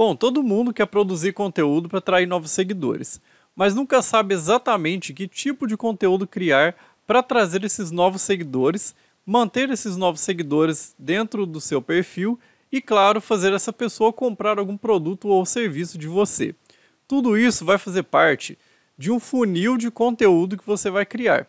Bom, todo mundo quer produzir conteúdo para atrair novos seguidores, mas nunca sabe exatamente que tipo de conteúdo criar para trazer esses novos seguidores, manter esses novos seguidores dentro do seu perfil e, claro, fazer essa pessoa comprar algum produto ou serviço de você. Tudo isso vai fazer parte de um funil de conteúdo que você vai criar.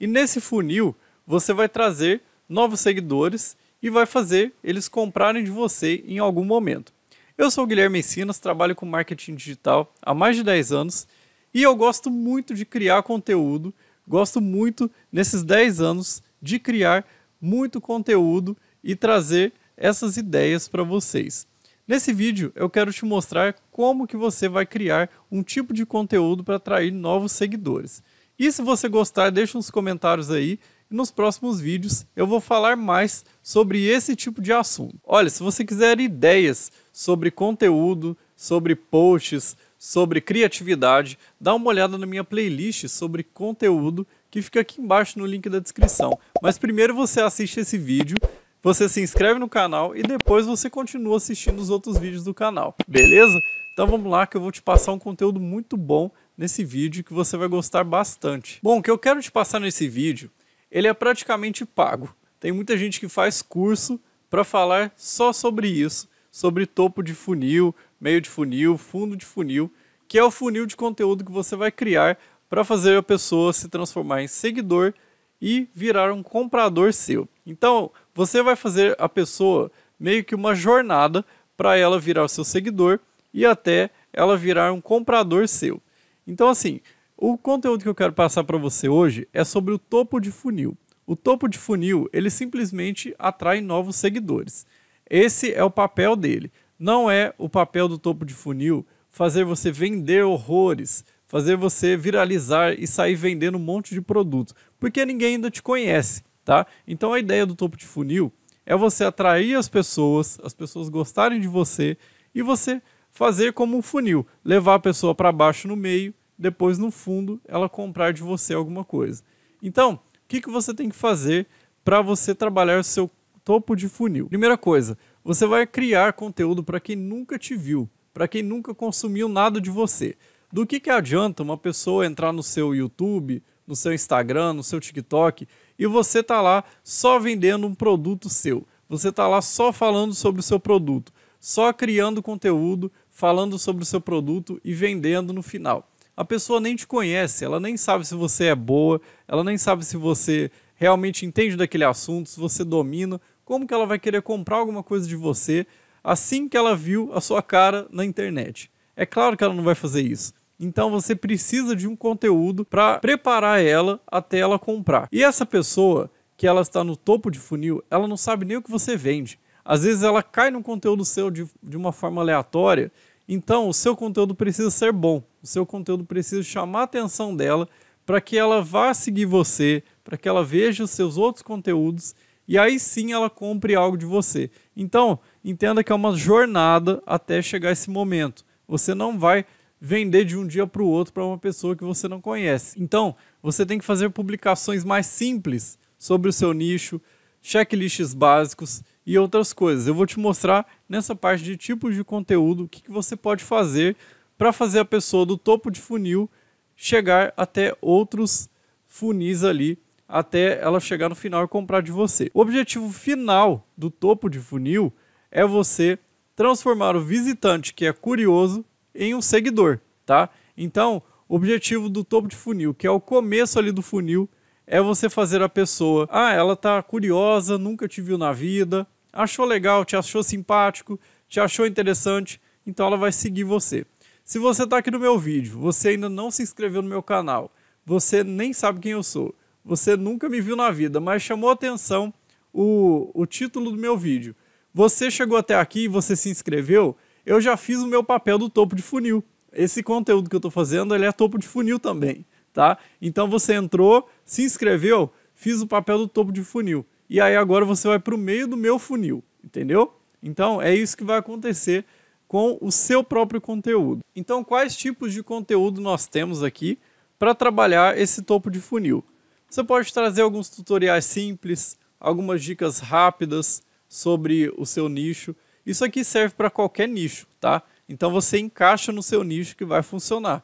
E nesse funil, você vai trazer novos seguidores e vai fazer eles comprarem de você em algum momento. Eu sou o Guilherme Encinas, trabalho com marketing digital há mais de 10 anos e eu gosto muito de criar conteúdo. Gosto muito, nesses 10 anos, de criar muito conteúdo e trazer essas ideias para vocês. Nesse vídeo eu quero te mostrar como que você vai criar um tipo de conteúdo para atrair novos seguidores. E se você gostar, deixa uns comentários aí nos próximos vídeos eu vou falar mais sobre esse tipo de assunto. Olha, se você quiser ideias sobre conteúdo, sobre posts, sobre criatividade, dá uma olhada na minha playlist sobre conteúdo que fica aqui embaixo no link da descrição. Mas primeiro você assiste esse vídeo, você se inscreve no canal e depois você continua assistindo os outros vídeos do canal, beleza? Então vamos lá que eu vou te passar um conteúdo muito bom nesse vídeo que você vai gostar bastante. Bom, o que eu quero te passar nesse vídeo ele é praticamente pago. Tem muita gente que faz curso para falar só sobre isso, sobre topo de funil, meio de funil, fundo de funil, que é o funil de conteúdo que você vai criar para fazer a pessoa se transformar em seguidor e virar um comprador seu. Então, você vai fazer a pessoa meio que uma jornada para ela virar o seu seguidor e até ela virar um comprador seu. Então, assim, o conteúdo que eu quero passar para você hoje é sobre o topo de funil. O topo de funil, ele simplesmente atrai novos seguidores. Esse é o papel dele. Não é o papel do topo de funil fazer você vender horrores, fazer você viralizar e sair vendendo um monte de produtos, porque ninguém ainda te conhece, tá? Então a ideia do topo de funil é você atrair as pessoas, as pessoas gostarem de você e você fazer como um funil, levar a pessoa para baixo no meio depois no fundo ela comprar de você alguma coisa. Então, o que, que você tem que fazer para você trabalhar o seu topo de funil? Primeira coisa, você vai criar conteúdo para quem nunca te viu, para quem nunca consumiu nada de você. Do que, que adianta uma pessoa entrar no seu YouTube, no seu Instagram, no seu TikTok e você tá lá só vendendo um produto seu? Você tá lá só falando sobre o seu produto, só criando conteúdo, falando sobre o seu produto e vendendo no final a pessoa nem te conhece, ela nem sabe se você é boa, ela nem sabe se você realmente entende daquele assunto, se você domina, como que ela vai querer comprar alguma coisa de você assim que ela viu a sua cara na internet. É claro que ela não vai fazer isso. Então você precisa de um conteúdo para preparar ela até ela comprar. E essa pessoa que ela está no topo de funil, ela não sabe nem o que você vende. Às vezes ela cai no conteúdo seu de, de uma forma aleatória. Então o seu conteúdo precisa ser bom. O seu conteúdo precisa chamar a atenção dela para que ela vá seguir você, para que ela veja os seus outros conteúdos e aí sim ela compre algo de você. Então, entenda que é uma jornada até chegar esse momento. Você não vai vender de um dia para o outro para uma pessoa que você não conhece. Então, você tem que fazer publicações mais simples sobre o seu nicho, checklists básicos e outras coisas. Eu vou te mostrar nessa parte de tipos de conteúdo o que, que você pode fazer para fazer a pessoa do topo de funil chegar até outros funis ali, até ela chegar no final e comprar de você. O objetivo final do topo de funil é você transformar o visitante que é curioso em um seguidor, tá? Então, o objetivo do topo de funil, que é o começo ali do funil, é você fazer a pessoa, ah, ela tá curiosa, nunca te viu na vida, achou legal, te achou simpático, te achou interessante, então ela vai seguir você. Se você está aqui no meu vídeo, você ainda não se inscreveu no meu canal, você nem sabe quem eu sou, você nunca me viu na vida, mas chamou atenção o, o título do meu vídeo. Você chegou até aqui e você se inscreveu, eu já fiz o meu papel do topo de funil. Esse conteúdo que eu estou fazendo, ele é topo de funil também, tá? Então você entrou, se inscreveu, fiz o papel do topo de funil. E aí agora você vai para o meio do meu funil, entendeu? Então é isso que vai acontecer com o seu próprio conteúdo. Então, quais tipos de conteúdo nós temos aqui para trabalhar esse topo de funil? Você pode trazer alguns tutoriais simples, algumas dicas rápidas sobre o seu nicho. Isso aqui serve para qualquer nicho, tá? Então você encaixa no seu nicho que vai funcionar.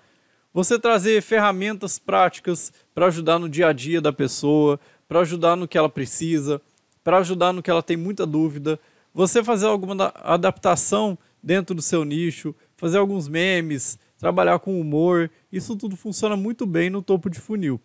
Você trazer ferramentas práticas para ajudar no dia a dia da pessoa, para ajudar no que ela precisa, para ajudar no que ela tem muita dúvida. Você fazer alguma adaptação dentro do seu nicho, fazer alguns memes, trabalhar com humor, isso tudo funciona muito bem no topo de funil.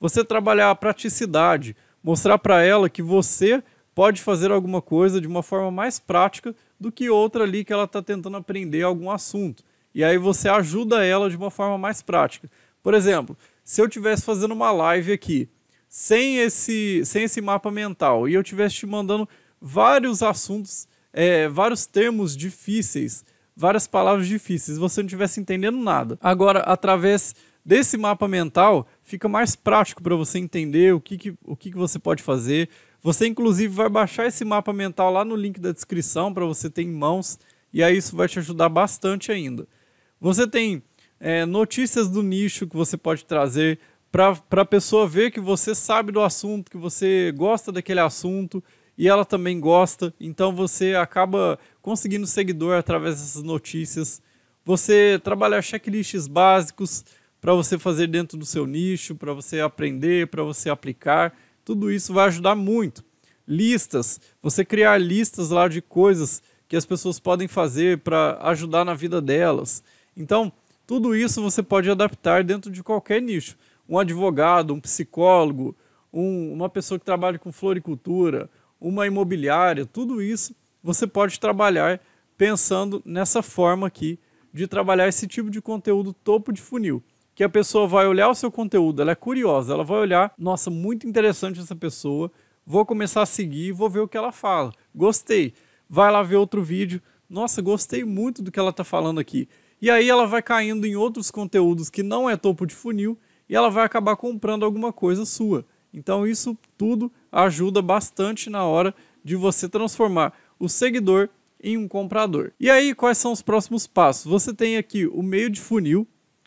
Você trabalhar a praticidade, mostrar para ela que você pode fazer alguma coisa de uma forma mais prática do que outra ali que ela está tentando aprender algum assunto. E aí você ajuda ela de uma forma mais prática. Por exemplo, se eu estivesse fazendo uma live aqui, sem esse, sem esse mapa mental, e eu estivesse te mandando vários assuntos é, vários termos difíceis, várias palavras difíceis, você não estivesse entendendo nada. Agora, através desse mapa mental, fica mais prático para você entender o, que, que o que, que você pode fazer. Você, inclusive, vai baixar esse mapa mental lá no link da descrição para você ter em mãos, e aí isso vai te ajudar bastante ainda. Você tem é, notícias do nicho que você pode trazer para a pessoa ver que você sabe do assunto, que você gosta daquele assunto e ela também gosta, então você acaba conseguindo seguidor através dessas notícias. Você trabalhar checklists básicos para você fazer dentro do seu nicho, para você aprender, para você aplicar, tudo isso vai ajudar muito. Listas, você criar listas lá de coisas que as pessoas podem fazer para ajudar na vida delas. Então, tudo isso você pode adaptar dentro de qualquer nicho. Um advogado, um psicólogo, um, uma pessoa que trabalha com floricultura, uma imobiliária, tudo isso você pode trabalhar pensando nessa forma aqui de trabalhar esse tipo de conteúdo topo de funil. Que a pessoa vai olhar o seu conteúdo, ela é curiosa, ela vai olhar, nossa, muito interessante essa pessoa, vou começar a seguir, vou ver o que ela fala. Gostei. Vai lá ver outro vídeo. Nossa, gostei muito do que ela está falando aqui. E aí ela vai caindo em outros conteúdos que não é topo de funil e ela vai acabar comprando alguma coisa sua. Então isso tudo ajuda bastante na hora de você transformar o seguidor em um comprador. E aí, quais são os próximos passos? Você tem aqui o meio de funil.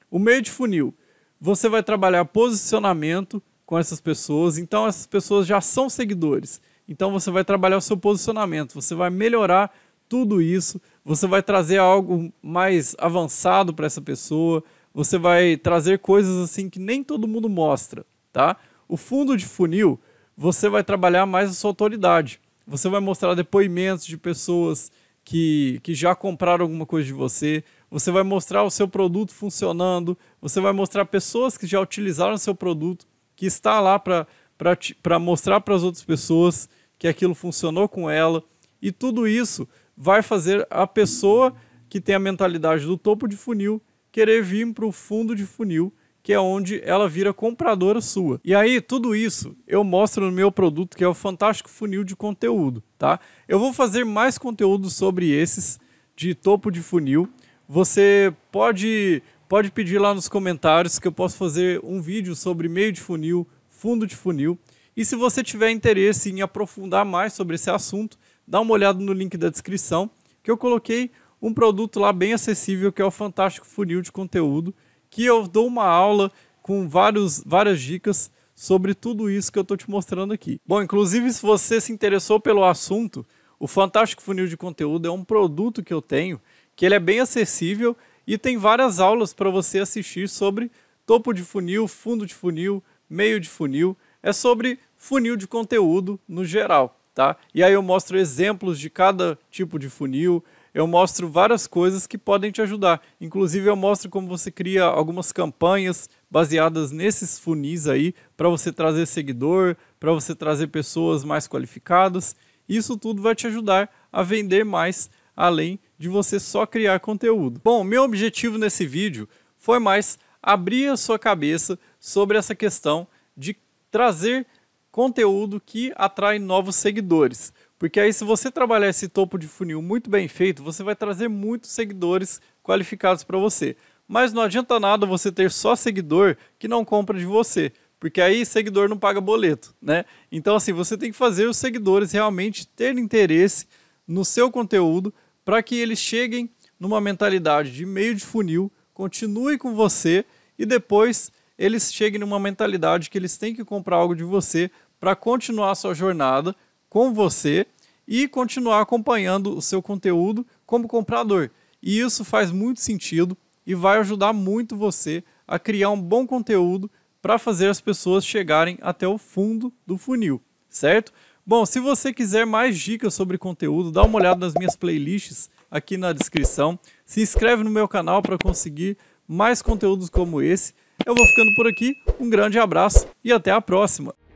O meio de funil, você vai trabalhar posicionamento com essas pessoas. Então, essas pessoas já são seguidores. Então, você vai trabalhar o seu posicionamento. Você vai melhorar tudo isso. Você vai trazer algo mais avançado para essa pessoa. Você vai trazer coisas assim que nem todo mundo mostra, tá? O fundo de funil você vai trabalhar mais a sua autoridade. Você vai mostrar depoimentos de pessoas que, que já compraram alguma coisa de você. Você vai mostrar o seu produto funcionando. Você vai mostrar pessoas que já utilizaram o seu produto, que está lá para mostrar para as outras pessoas que aquilo funcionou com ela. E tudo isso vai fazer a pessoa que tem a mentalidade do topo de funil querer vir para o fundo de funil que é onde ela vira compradora sua. E aí, tudo isso eu mostro no meu produto, que é o Fantástico Funil de Conteúdo, tá? Eu vou fazer mais conteúdo sobre esses de topo de funil. Você pode, pode pedir lá nos comentários que eu posso fazer um vídeo sobre meio de funil, fundo de funil. E se você tiver interesse em aprofundar mais sobre esse assunto, dá uma olhada no link da descrição, que eu coloquei um produto lá bem acessível que é o Fantástico Funil de Conteúdo que eu dou uma aula com vários, várias dicas sobre tudo isso que eu estou te mostrando aqui. Bom, inclusive, se você se interessou pelo assunto, o Fantástico Funil de Conteúdo é um produto que eu tenho, que ele é bem acessível e tem várias aulas para você assistir sobre topo de funil, fundo de funil, meio de funil. É sobre funil de conteúdo no geral, tá? E aí eu mostro exemplos de cada tipo de funil, eu mostro várias coisas que podem te ajudar. Inclusive, eu mostro como você cria algumas campanhas baseadas nesses funis aí, para você trazer seguidor, para você trazer pessoas mais qualificadas. Isso tudo vai te ajudar a vender mais, além de você só criar conteúdo. Bom, meu objetivo nesse vídeo foi mais abrir a sua cabeça sobre essa questão de trazer conteúdo que atrai novos seguidores. Porque aí, se você trabalhar esse topo de funil muito bem feito, você vai trazer muitos seguidores qualificados para você. Mas não adianta nada você ter só seguidor que não compra de você, porque aí seguidor não paga boleto, né? Então, assim, você tem que fazer os seguidores realmente terem interesse no seu conteúdo para que eles cheguem numa mentalidade de meio de funil, continue com você e depois eles cheguem numa mentalidade que eles têm que comprar algo de você para continuar a sua jornada com você e continuar acompanhando o seu conteúdo como comprador. E isso faz muito sentido e vai ajudar muito você a criar um bom conteúdo para fazer as pessoas chegarem até o fundo do funil, certo? Bom, se você quiser mais dicas sobre conteúdo, dá uma olhada nas minhas playlists aqui na descrição. Se inscreve no meu canal para conseguir mais conteúdos como esse. Eu vou ficando por aqui, um grande abraço e até a próxima!